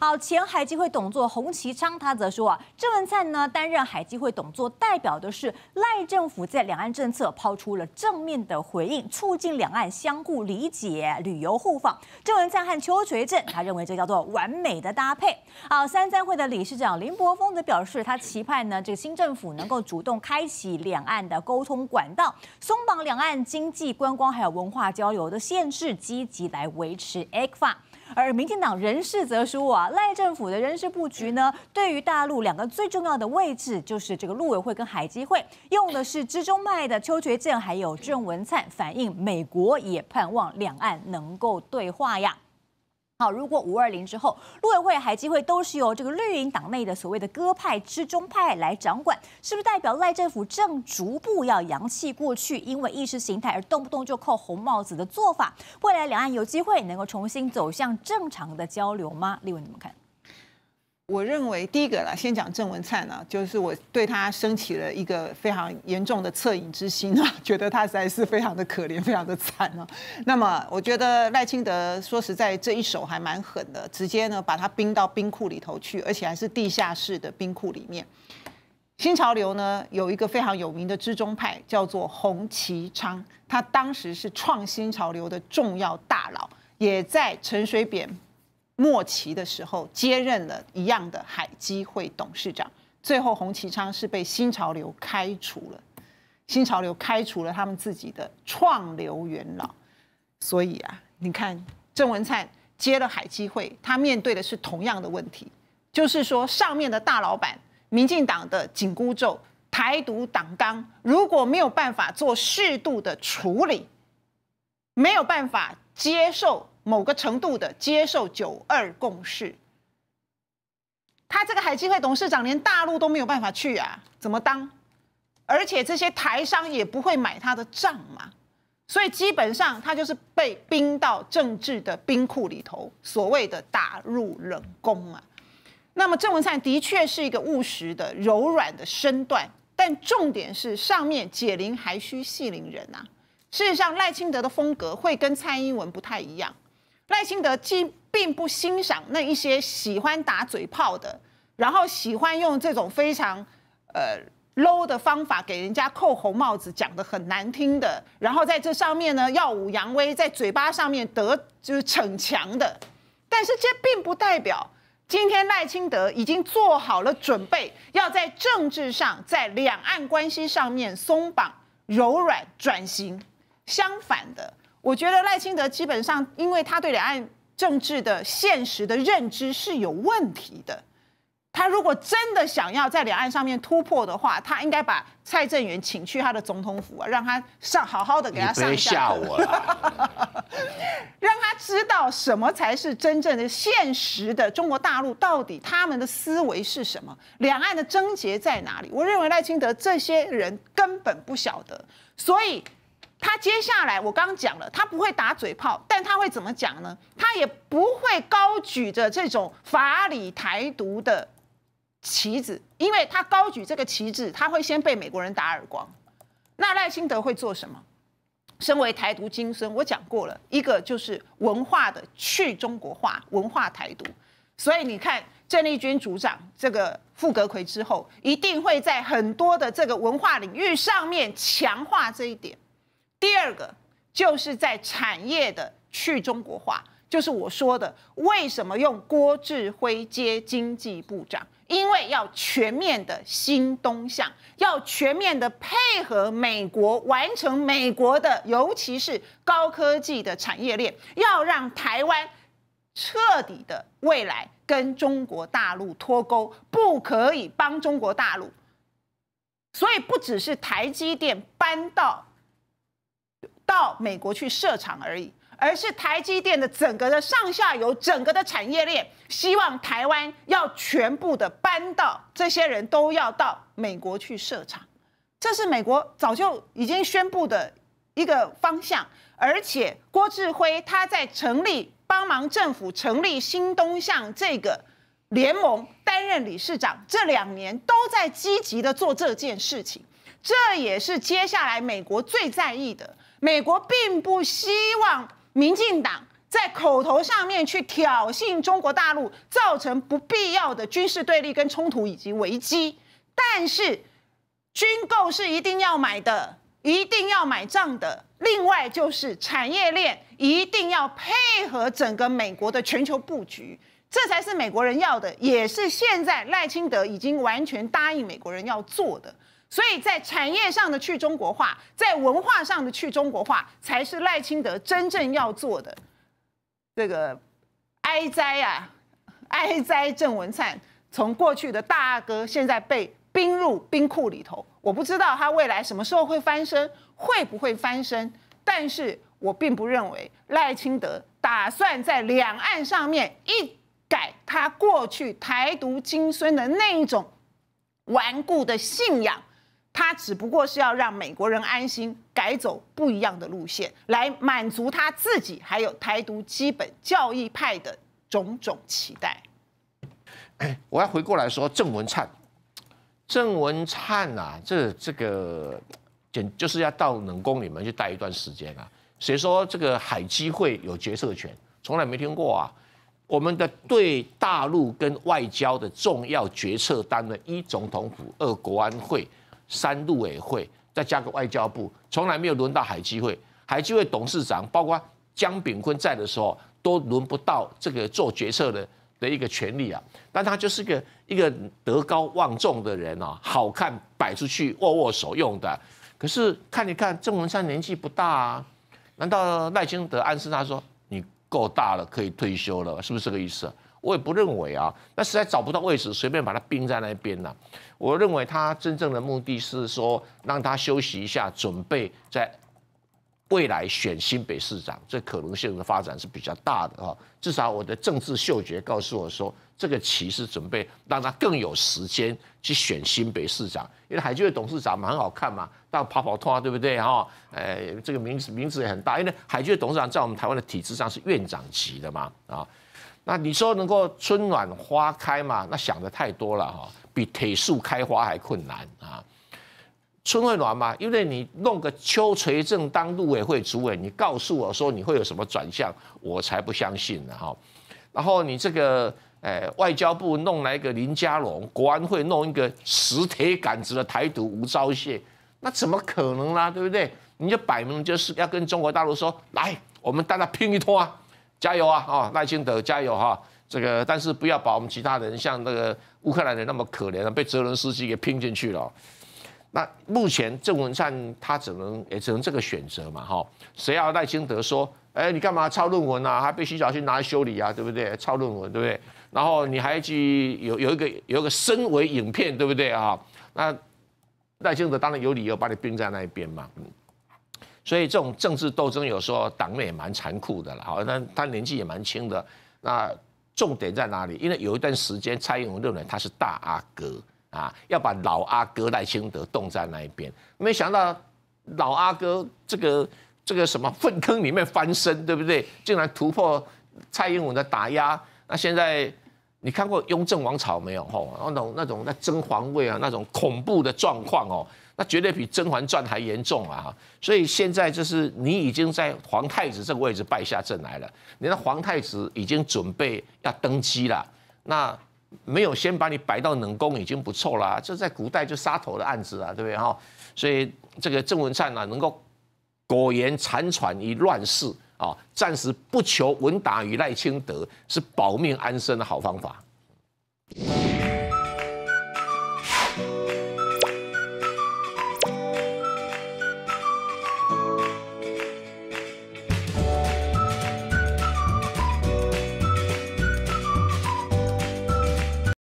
好，前海基会董座洪其昌他则说啊，郑文灿呢担任海基会董座，代表的是赖政府在两岸政策抛出了正面的回应，促进两岸相互理解、旅游互访。郑文灿和邱垂正，他认为这叫做完美的搭配。好，三三会的理事长林柏峰则表示，他期盼呢这个新政府能够主动开启两岸的沟通管道，松绑两岸经济、观光还有文化交流的限制，积极来维持 ECFA。而民进党人士则说啊，赖政府的人事布局呢，对于大陆两个最重要的位置，就是这个陆委会跟海基会，用的是支中脉的邱垂正，还有郑文灿，反映美国也盼望两岸能够对话呀。好，如果五二零之后，陆委会还机会都是由这个绿营党内的所谓的鸽派之中派来掌管，是不是代表赖政府正逐步要扬弃过去因为意识形态而动不动就扣红帽子的做法？未来两岸有机会能够重新走向正常的交流吗？立文你们看。我认为第一个啦，先讲郑文灿呢，就是我对他升起了一个非常严重的恻隐之心啊，觉得他实在是非常的可怜，非常的惨啊。那么，我觉得赖清德说实在这一手还蛮狠的，直接呢把他冰到冰库里头去，而且还是地下室的冰库里面。新潮流呢有一个非常有名的之中派叫做洪其昌，他当时是创新潮流的重要大佬，也在陈水扁。末期的时候，接任了一样的海基会董事长。最后，洪其昌是被新潮流开除了，新潮流开除了他们自己的创流元老。所以啊，你看郑文灿接了海基会，他面对的是同样的问题，就是说上面的大老板，民进党的紧箍咒、台独党纲，如果没有办法做适度的处理，没有办法接受。某个程度的接受九二共识，他这个海基会董事长连大陆都没有办法去啊，怎么当？而且这些台商也不会买他的账嘛，所以基本上他就是被冰到政治的冰库里头，所谓的打入冷宫啊。那么郑文灿的确是一个务实的、柔软的身段，但重点是上面解铃还需系铃人啊。事实上，赖清德的风格会跟蔡英文不太一样。赖清德既并不欣赏那一些喜欢打嘴炮的，然后喜欢用这种非常呃 low 的方法给人家扣红帽子、讲的很难听的，然后在这上面呢耀武扬威，在嘴巴上面得就是逞强的。但是这并不代表今天赖清德已经做好了准备，要在政治上在两岸关系上面松绑、柔软转型。相反的。我觉得赖清德基本上，因为他对两岸政治的现实的认知是有问题的。他如果真的想要在两岸上面突破的话，他应该把蔡正元请去他的总统府，啊，让他上好好的给他上吓我了，让他知道什么才是真正的现实的中国大陆到底他们的思维是什么，两岸的症结在哪里。我认为赖清德这些人根本不晓得，所以。他接下来，我刚讲了，他不会打嘴炮，但他会怎么讲呢？他也不会高举着这种法理台独的旗子，因为他高举这个旗帜，他会先被美国人打耳光。那赖清德会做什么？身为台独精神，我讲过了，一个就是文化的去中国化，文化台独。所以你看，郑丽君组长这个傅格奎之后，一定会在很多的这个文化领域上面强化这一点。第二个就是在产业的去中国化，就是我说的，为什么用郭志辉接经济部长？因为要全面的新东向，要全面的配合美国，完成美国的，尤其是高科技的产业链，要让台湾彻底的未来跟中国大陆脱钩，不可以帮中国大陆。所以不只是台积电搬到。到美国去设厂而已，而是台积电的整个的上下游、整个的产业链，希望台湾要全部的搬到，这些人都要到美国去设厂，这是美国早就已经宣布的一个方向。而且郭志辉他在成立帮忙政府成立新东向这个联盟，担任理事长这两年都在积极的做这件事情，这也是接下来美国最在意的。美国并不希望民进党在口头上面去挑衅中国大陆，造成不必要的军事对立跟冲突以及危机。但是，军购是一定要买的，一定要买账的。另外，就是产业链一定要配合整个美国的全球布局，这才是美国人要的，也是现在赖清德已经完全答应美国人要做的。所以在产业上的去中国化，在文化上的去中国化，才是赖清德真正要做的。这个哀哉啊，哀哉！郑文灿从过去的大阿哥，现在被冰入冰库里头，我不知道他未来什么时候会翻身，会不会翻身？但是我并不认为赖清德打算在两岸上面一改他过去台独精孙的那一种顽固的信仰。他只不过是要让美国人安心，改走不一样的路线，来满足他自己还有台独基本教义派的种种期待。哎，我要回过来说，郑文灿，郑文灿啊，这这个简就是要到冷宫里面去待一段时间啊。谁说这个海基会有决策权？从来没听过啊。我们的对大陆跟外交的重要决策单位，一总统府，二国安会。三陆委会再加个外交部，从来没有轮到海基会。海基会董事长包括江炳坤在的时候，都轮不到这个做决策的的一个权利啊。但他就是个一个德高望重的人啊，好看摆出去握握手用的。可是看一看郑文灿年纪不大啊，难道赖清德暗示他说你够大了，可以退休了？是不是这个意思？我也不认为啊，那实在找不到位置，随便把它冰在那边呢。我认为他真正的目的是说，让他休息一下，准备在未来选新北市长，这可能性的发展是比较大的啊。至少我的政治嗅觉告诉我说，这个棋是准备让他更有时间去选新北市长，因为海基的董事长蛮好看嘛，到跑跑通啊，对不对哈，呃，这个名字名字也很大，因为海基的董事长在我们台湾的体制上是院长级的嘛，啊。那你说能够春暖花开嘛？那想的太多了哈，比铁树开花还困难啊！春会暖吗？因为你弄个邱垂正当陆委会主委，你告诉我说你会有什么转向，我才不相信呢哈。然后你这个诶，外交部弄来一个林佳龙，国安会弄一个石铁杆子的台独吴钊燮，那怎么可能呢？对不对？你就摆明就是要跟中国大陆说，来，我们大家拼一通啊！加油啊啊，赖清德加油哈！这个但是不要把我们其他人像那个乌克兰人那么可怜了，被泽伦斯基给拼进去了。那目前郑文灿他只能也只能这个选择嘛哈？谁要赖清德说，哎你干嘛抄论文啊？还被徐小新拿来修理啊，对不对？抄论文对不对？然后你还去有有一个有一个身为影片对不对啊？那赖清德当然有理由把你并在那一边嘛。所以这种政治斗争有时候党内也蛮残酷的了，好，那他年纪也蛮轻的。那重点在哪里？因为有一段时间蔡英文认为他是大阿哥啊，要把老阿哥赖清德冻在那一边。没想到老阿哥这个这个什么粪坑里面翻身，对不对？竟然突破蔡英文的打压。那现在你看过雍正王朝没有？吼，那种那种那争皇位啊，那种恐怖的状况哦。那绝对比《甄嬛传》还严重啊！所以现在就是你已经在皇太子这个位置败下阵来了。你的皇太子已经准备要登基了，那没有先把你摆到冷宫已经不错了。这在古代就杀头的案子啊，对不对哈？所以这个郑文灿呢，能够苟延残喘于乱世啊，暂时不求文达于赖清德，是保命安身的好方法。